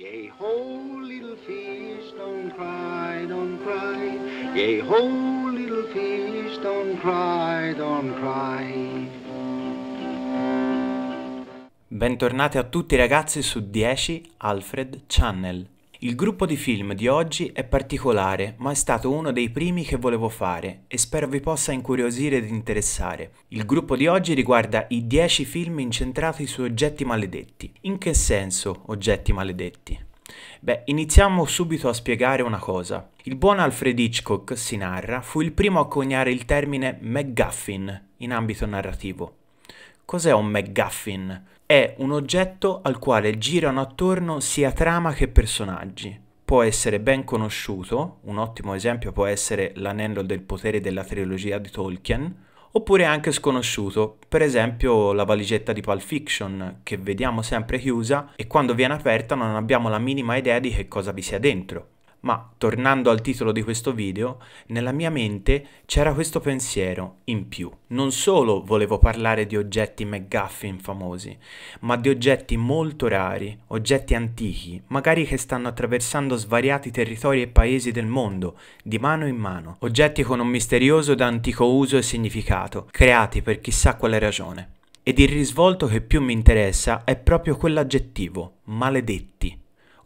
Yea, ho, little fish, don't cry, don't cry. Yea, ho, little fish, don't cry, don't cry. Bentornati a tutti ragazzi su 10 Alfred Channel. Il gruppo di film di oggi è particolare, ma è stato uno dei primi che volevo fare e spero vi possa incuriosire ed interessare. Il gruppo di oggi riguarda i 10 film incentrati su oggetti maledetti. In che senso oggetti maledetti? Beh, iniziamo subito a spiegare una cosa. Il buon Alfred Hitchcock, si narra, fu il primo a coniare il termine MacGuffin in ambito narrativo. Cos'è un MacGuffin? È un oggetto al quale girano attorno sia trama che personaggi. Può essere ben conosciuto, un ottimo esempio può essere l'anello del potere della trilogia di Tolkien, oppure anche sconosciuto, per esempio la valigetta di Pulp Fiction che vediamo sempre chiusa e quando viene aperta non abbiamo la minima idea di che cosa vi sia dentro. Ma tornando al titolo di questo video, nella mia mente c'era questo pensiero in più. Non solo volevo parlare di oggetti McGuffin famosi, ma di oggetti molto rari, oggetti antichi, magari che stanno attraversando svariati territori e paesi del mondo, di mano in mano, oggetti con un misterioso ed antico uso e significato, creati per chissà quale ragione. Ed il risvolto che più mi interessa è proprio quell'aggettivo, maledetti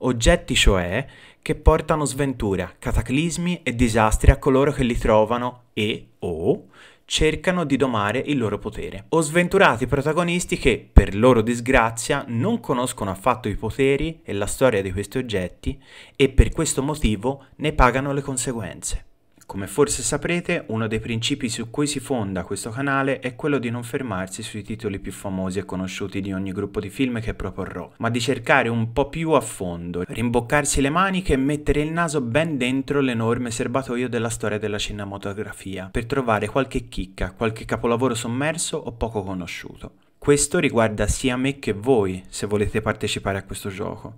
oggetti cioè che portano sventura, cataclismi e disastri a coloro che li trovano e o cercano di domare il loro potere. O sventurati protagonisti che, per loro disgrazia, non conoscono affatto i poteri e la storia di questi oggetti e per questo motivo ne pagano le conseguenze. Come forse saprete, uno dei principi su cui si fonda questo canale è quello di non fermarsi sui titoli più famosi e conosciuti di ogni gruppo di film che proporrò, ma di cercare un po' più a fondo, rimboccarsi le maniche e mettere il naso ben dentro l'enorme serbatoio della storia della cinematografia, per trovare qualche chicca, qualche capolavoro sommerso o poco conosciuto. Questo riguarda sia me che voi, se volete partecipare a questo gioco.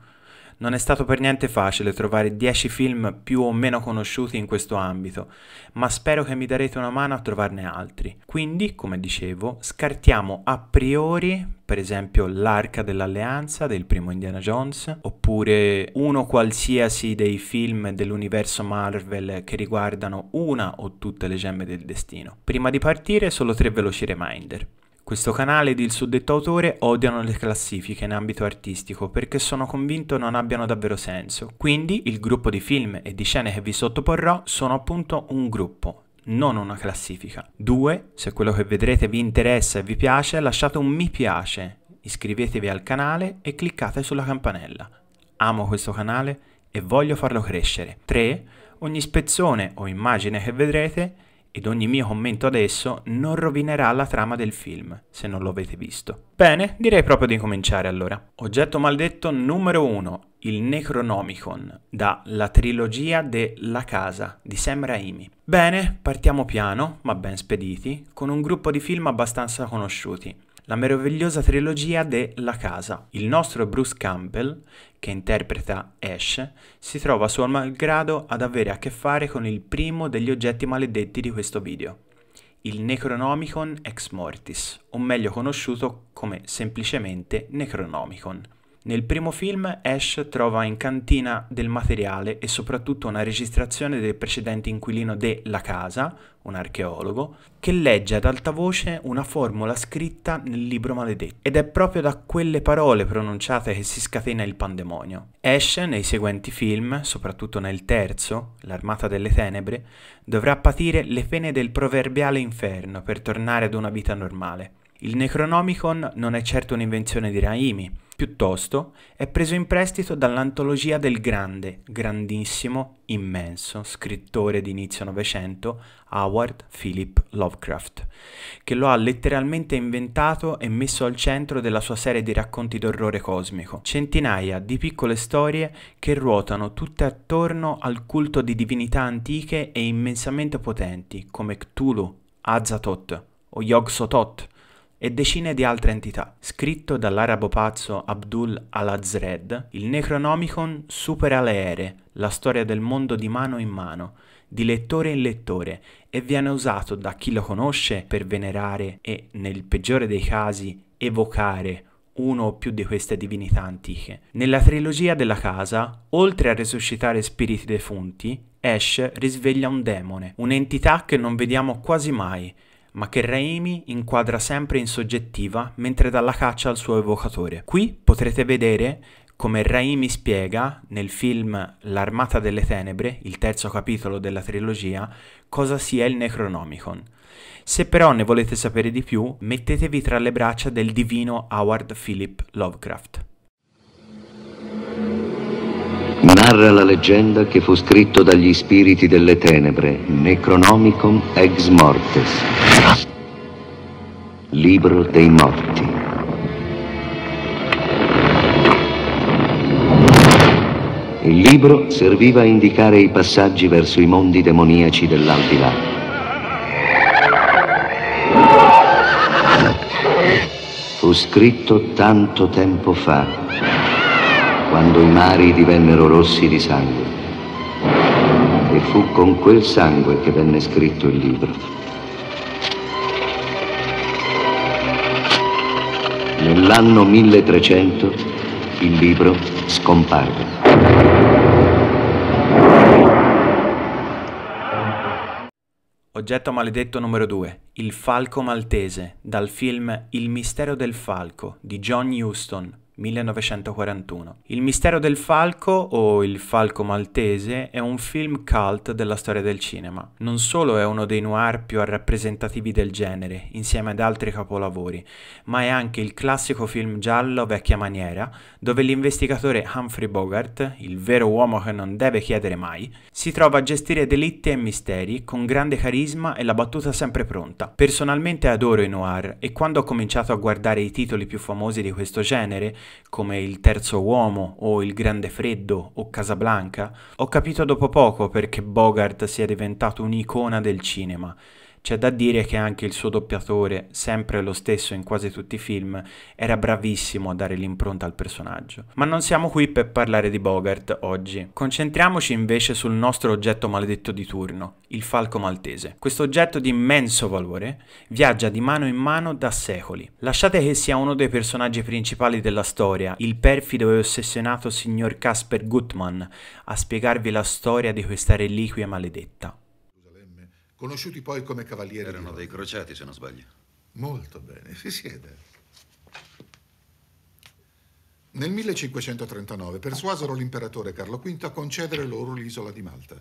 Non è stato per niente facile trovare 10 film più o meno conosciuti in questo ambito, ma spero che mi darete una mano a trovarne altri. Quindi, come dicevo, scartiamo a priori per esempio L'Arca dell'Alleanza del primo Indiana Jones, oppure uno qualsiasi dei film dell'universo Marvel che riguardano una o tutte le gemme del destino. Prima di partire solo tre veloci reminder. Questo canale ed il suddetto autore odiano le classifiche in ambito artistico perché sono convinto non abbiano davvero senso. Quindi il gruppo di film e di scene che vi sottoporrò sono appunto un gruppo, non una classifica. 2. Se quello che vedrete vi interessa e vi piace, lasciate un mi piace, iscrivetevi al canale e cliccate sulla campanella. Amo questo canale e voglio farlo crescere. 3. Ogni spezzone o immagine che vedrete ed ogni mio commento adesso non rovinerà la trama del film, se non lo avete visto. Bene, direi proprio di cominciare allora. Oggetto maldetto numero 1, il Necronomicon, da La trilogia de La Casa di Sam Raimi. Bene, partiamo piano, ma ben spediti, con un gruppo di film abbastanza conosciuti la meravigliosa trilogia de La Casa. Il nostro Bruce Campbell, che interpreta Ash, si trova suo malgrado ad avere a che fare con il primo degli oggetti maledetti di questo video, il Necronomicon Ex Mortis, o meglio conosciuto come semplicemente Necronomicon. Nel primo film Ash trova in cantina del materiale e soprattutto una registrazione del precedente inquilino de La Casa, un archeologo, che legge ad alta voce una formula scritta nel libro maledetto. Ed è proprio da quelle parole pronunciate che si scatena il pandemonio. Ash nei seguenti film, soprattutto nel terzo, L'armata delle tenebre, dovrà patire le pene del proverbiale inferno per tornare ad una vita normale. Il Necronomicon non è certo un'invenzione di Raimi, piuttosto è preso in prestito dall'antologia del grande, grandissimo, immenso scrittore di inizio Novecento Howard Philip Lovecraft, che lo ha letteralmente inventato e messo al centro della sua serie di racconti d'orrore cosmico. Centinaia di piccole storie che ruotano tutte attorno al culto di divinità antiche e immensamente potenti come Cthulhu, Azatoth o Yog-Sothoth, e decine di altre entità. Scritto dall'arabo pazzo Abdul al-Azred, il Necronomicon supera le ere, la storia del mondo di mano in mano, di lettore in lettore e viene usato da chi lo conosce per venerare e, nel peggiore dei casi, evocare uno o più di queste divinità antiche. Nella trilogia della casa, oltre a resuscitare spiriti defunti, Ash risveglia un demone, un'entità che non vediamo quasi mai, ma che Raimi inquadra sempre in soggettiva mentre dà la caccia al suo evocatore. Qui potrete vedere come Raimi spiega nel film L'armata delle tenebre, il terzo capitolo della trilogia, cosa sia il Necronomicon. Se però ne volete sapere di più, mettetevi tra le braccia del divino Howard Philip Lovecraft. Narra la leggenda che fu scritto dagli spiriti delle tenebre, Necronomicon ex mortes Libro dei morti. Il libro serviva a indicare i passaggi verso i mondi demoniaci dell'aldilà. Fu scritto tanto tempo fa, quando i mari divennero rossi di sangue. E fu con quel sangue che venne scritto il libro. Nell'anno 1300 il libro scomparve. Oggetto maledetto numero 2. Il falco maltese, dal film Il mistero del falco di John Huston, 1941. Il mistero del falco o Il falco maltese è un film cult della storia del cinema. Non solo è uno dei noir più rappresentativi del genere, insieme ad altri capolavori, ma è anche il classico film giallo vecchia maniera, dove l'investigatore Humphrey Bogart, il vero uomo che non deve chiedere mai, si trova a gestire delitti e misteri con grande carisma e la battuta sempre pronta. Personalmente adoro i noir e quando ho cominciato a guardare i titoli più famosi di questo genere, come Il terzo uomo o Il grande freddo o Casablanca, ho capito dopo poco perché Bogart sia diventato un'icona del cinema c'è da dire che anche il suo doppiatore, sempre lo stesso in quasi tutti i film, era bravissimo a dare l'impronta al personaggio. Ma non siamo qui per parlare di Bogart oggi. Concentriamoci invece sul nostro oggetto maledetto di turno, il falco maltese. Questo oggetto di immenso valore viaggia di mano in mano da secoli. Lasciate che sia uno dei personaggi principali della storia, il perfido e ossessionato signor Casper Gutmann, a spiegarvi la storia di questa reliquia maledetta conosciuti poi come cavalieri. Erano dei crociati, se non sbaglio. Molto bene, si siede. Nel 1539 persuasero l'imperatore Carlo V a concedere loro l'isola di Malta.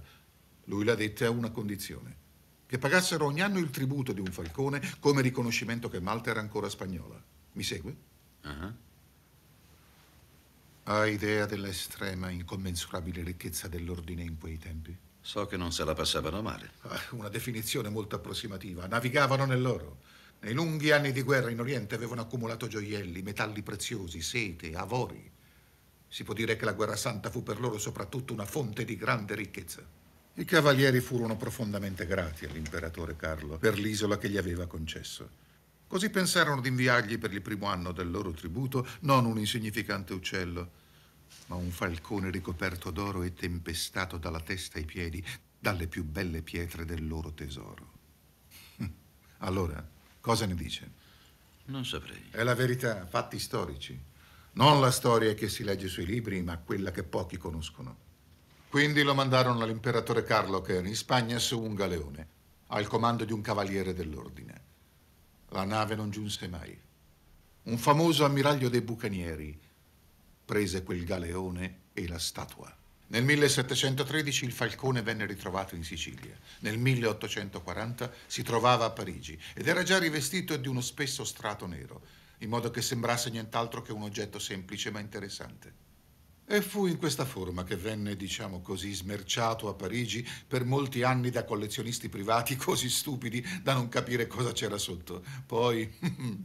Lui la dette a una condizione, che pagassero ogni anno il tributo di un falcone come riconoscimento che Malta era ancora spagnola. Mi segue? uh -huh. Ha idea dell'estrema, estrema, incommensurabile ricchezza dell'ordine in quei tempi? So che non se la passavano male. Eh, una definizione molto approssimativa. Navigavano nell'oro. Nei lunghi anni di guerra in Oriente avevano accumulato gioielli, metalli preziosi, sete, avori. Si può dire che la guerra santa fu per loro soprattutto una fonte di grande ricchezza. I cavalieri furono profondamente grati all'imperatore Carlo per l'isola che gli aveva concesso. Così pensarono di inviargli per il primo anno del loro tributo non un insignificante uccello, ma un falcone ricoperto d'oro e tempestato dalla testa ai piedi dalle più belle pietre del loro tesoro. Allora, cosa ne dice? Non saprei. È la verità, fatti storici. Non la storia che si legge sui libri, ma quella che pochi conoscono. Quindi lo mandarono all'imperatore Carlo che era in Spagna su un galeone, al comando di un cavaliere dell'ordine. La nave non giunse mai. Un famoso ammiraglio dei bucanieri, prese quel galeone e la statua. Nel 1713 il falcone venne ritrovato in Sicilia, nel 1840 si trovava a Parigi ed era già rivestito di uno spesso strato nero, in modo che sembrasse nient'altro che un oggetto semplice ma interessante. E fu in questa forma che venne, diciamo così, smerciato a Parigi per molti anni da collezionisti privati così stupidi da non capire cosa c'era sotto. Poi,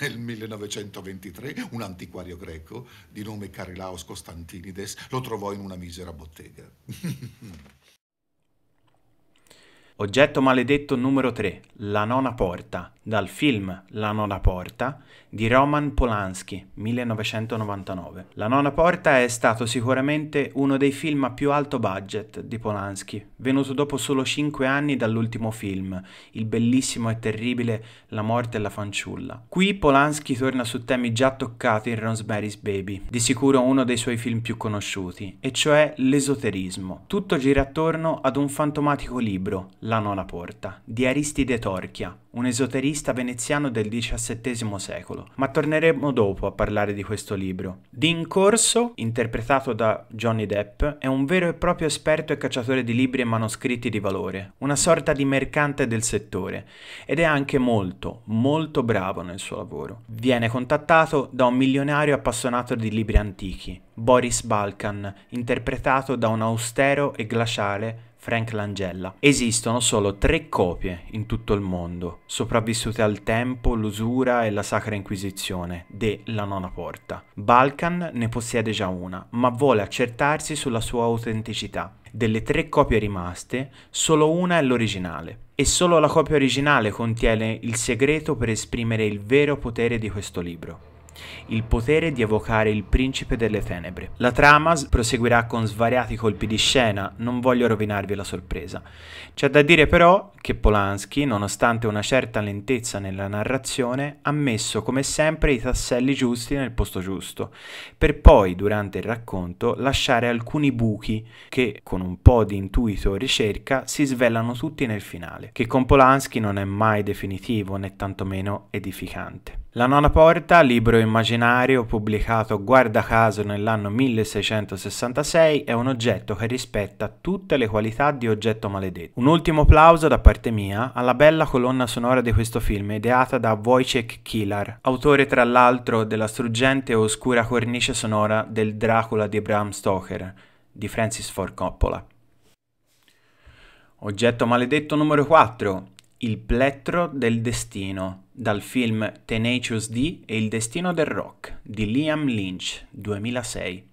nel 1923, un antiquario greco di nome Carilaos Costantinides lo trovò in una misera bottega. Oggetto maledetto numero 3, La nona porta, dal film La nona porta di Roman Polanski, 1999. La nona porta è stato sicuramente uno dei film a più alto budget di Polanski, venuto dopo solo 5 anni dall'ultimo film, il bellissimo e terribile La morte e la fanciulla. Qui Polanski torna su temi già toccati in Rosemary's Baby, di sicuro uno dei suoi film più conosciuti, e cioè l'esoterismo. Tutto gira attorno ad un fantomatico libro, la nona porta di Aristide Torchia, un esoterista veneziano del XVII secolo, ma torneremo dopo a parlare di questo libro. Dean Corso, interpretato da Johnny Depp, è un vero e proprio esperto e cacciatore di libri e manoscritti di valore, una sorta di mercante del settore, ed è anche molto, molto bravo nel suo lavoro. Viene contattato da un milionario appassionato di libri antichi, Boris Balkan, interpretato da un austero e glaciale Frank Langella. Esistono solo tre copie in tutto il mondo, sopravvissute al tempo, l'usura e la Sacra Inquisizione, de La Nona Porta. Balkan ne possiede già una, ma vuole accertarsi sulla sua autenticità. Delle tre copie rimaste, solo una è l'originale. E solo la copia originale contiene il segreto per esprimere il vero potere di questo libro il potere di evocare il principe delle tenebre. La trama proseguirà con svariati colpi di scena, non voglio rovinarvi la sorpresa. C'è da dire però che Polanski, nonostante una certa lentezza nella narrazione, ha messo come sempre i tasselli giusti nel posto giusto, per poi durante il racconto lasciare alcuni buchi che con un po' di intuito e ricerca si svelano tutti nel finale, che con Polanski non è mai definitivo né tantomeno edificante. La nona porta, libro immaginario pubblicato guarda caso nell'anno 1666, è un oggetto che rispetta tutte le qualità di oggetto maledetto. Un ultimo applauso da parte mia alla bella colonna sonora di questo film ideata da Wojciech Kilar, autore tra l'altro della struggente e oscura cornice sonora del Dracula di Bram Stoker di Francis Ford Coppola. Oggetto maledetto numero 4. Il plettro del destino dal film Tenacious D e Il destino del rock di Liam Lynch 2006.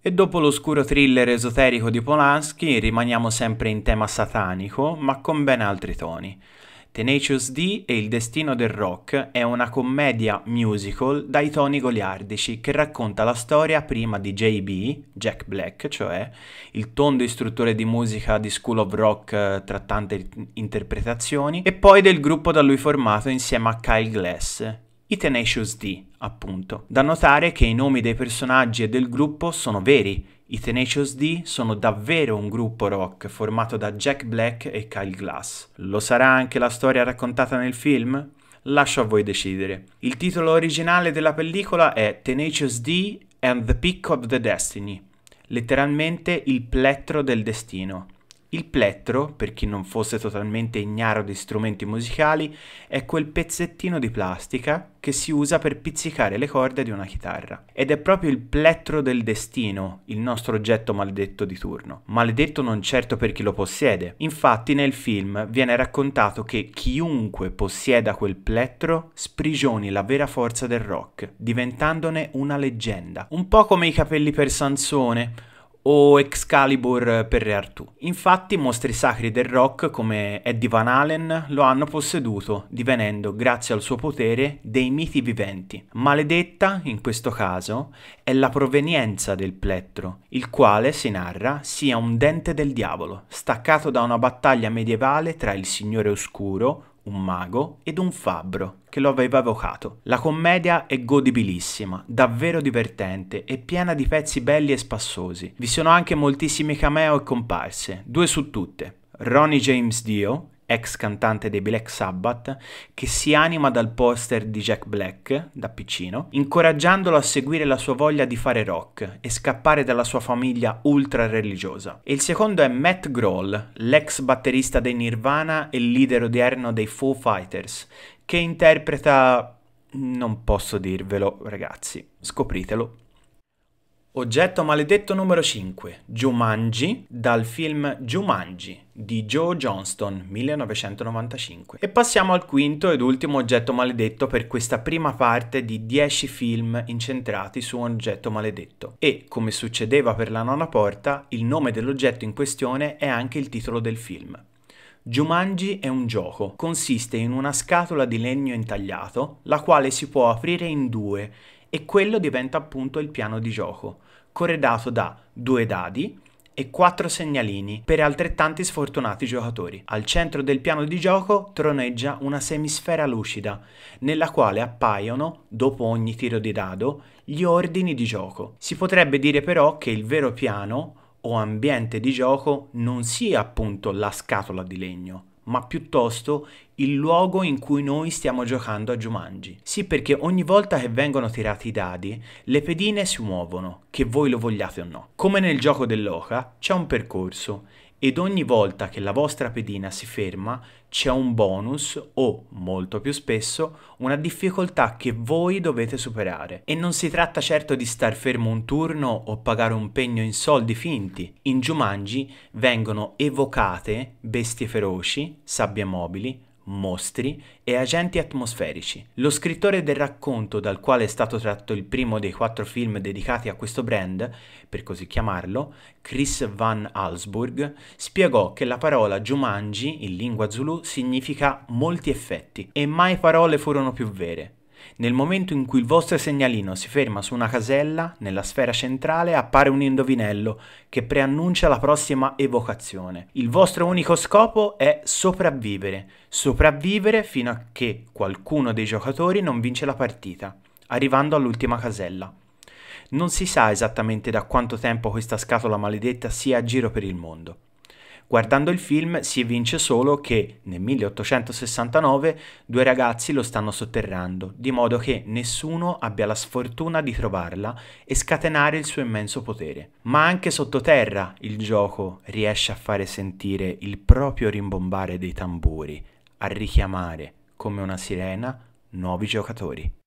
E dopo l'oscuro thriller esoterico di Polanski rimaniamo sempre in tema satanico ma con ben altri toni. Tenacious D e Il destino del rock è una commedia musical dai toni goliardici che racconta la storia prima di JB, Jack Black, cioè il tondo istruttore di musica di School of Rock eh, tra tante interpretazioni, e poi del gruppo da lui formato insieme a Kyle Glass, i Tenacious D, appunto. Da notare che i nomi dei personaggi e del gruppo sono veri i Tenacious D sono davvero un gruppo rock formato da Jack Black e Kyle Glass. Lo sarà anche la storia raccontata nel film? Lascio a voi decidere. Il titolo originale della pellicola è Tenacious D and the Peak of the Destiny, letteralmente il plettro del destino. Il plettro, per chi non fosse totalmente ignaro di strumenti musicali, è quel pezzettino di plastica che si usa per pizzicare le corde di una chitarra. Ed è proprio il plettro del destino, il nostro oggetto maledetto di turno. Maledetto non certo per chi lo possiede. Infatti nel film viene raccontato che chiunque possieda quel plettro sprigioni la vera forza del rock, diventandone una leggenda. Un po' come i capelli per Sansone o Excalibur per Re Artù. Infatti mostri sacri del rock come Eddie Van Halen lo hanno posseduto, divenendo, grazie al suo potere, dei miti viventi. Maledetta, in questo caso, è la provenienza del plettro, il quale, si narra, sia un dente del diavolo, staccato da una battaglia medievale tra il Signore Oscuro, un mago ed un fabbro che lo aveva evocato. La commedia è godibilissima, davvero divertente e piena di pezzi belli e spassosi. Vi sono anche moltissimi cameo e comparse, due su tutte. Ronnie James Dio ex cantante dei Black Sabbath, che si anima dal poster di Jack Black da piccino, incoraggiandolo a seguire la sua voglia di fare rock e scappare dalla sua famiglia ultra religiosa. E il secondo è Matt Grohl, l'ex batterista dei Nirvana e leader odierno dei Foo Fighters, che interpreta... non posso dirvelo, ragazzi, scopritelo Oggetto maledetto numero 5, Jumanji, dal film Jumanji di Joe Johnston 1995. E passiamo al quinto ed ultimo oggetto maledetto per questa prima parte di 10 film incentrati su un oggetto maledetto. E come succedeva per la nona porta, il nome dell'oggetto in questione è anche il titolo del film. Jumanji è un gioco, consiste in una scatola di legno intagliato, la quale si può aprire in due e quello diventa appunto il piano di gioco corredato da due dadi e quattro segnalini per altrettanti sfortunati giocatori. Al centro del piano di gioco troneggia una semisfera lucida, nella quale appaiono, dopo ogni tiro di dado, gli ordini di gioco. Si potrebbe dire però che il vero piano o ambiente di gioco non sia appunto la scatola di legno, ma piuttosto il luogo in cui noi stiamo giocando a Jumanji. Sì, perché ogni volta che vengono tirati i dadi, le pedine si muovono, che voi lo vogliate o no. Come nel gioco dell'oca, c'è un percorso ed ogni volta che la vostra pedina si ferma c'è un bonus o, molto più spesso, una difficoltà che voi dovete superare. E non si tratta certo di star fermo un turno o pagare un pegno in soldi finti. In Jumanji vengono evocate bestie feroci, sabbie mobili, mostri e agenti atmosferici. Lo scrittore del racconto dal quale è stato tratto il primo dei quattro film dedicati a questo brand, per così chiamarlo, Chris Van Alsburg, spiegò che la parola Jumanji in lingua zulu significa molti effetti e mai parole furono più vere. Nel momento in cui il vostro segnalino si ferma su una casella, nella sfera centrale appare un indovinello che preannuncia la prossima evocazione. Il vostro unico scopo è sopravvivere, sopravvivere fino a che qualcuno dei giocatori non vince la partita, arrivando all'ultima casella. Non si sa esattamente da quanto tempo questa scatola maledetta sia a giro per il mondo. Guardando il film si evince solo che nel 1869 due ragazzi lo stanno sotterrando, di modo che nessuno abbia la sfortuna di trovarla e scatenare il suo immenso potere. Ma anche sottoterra il gioco riesce a fare sentire il proprio rimbombare dei tamburi, a richiamare, come una sirena, nuovi giocatori.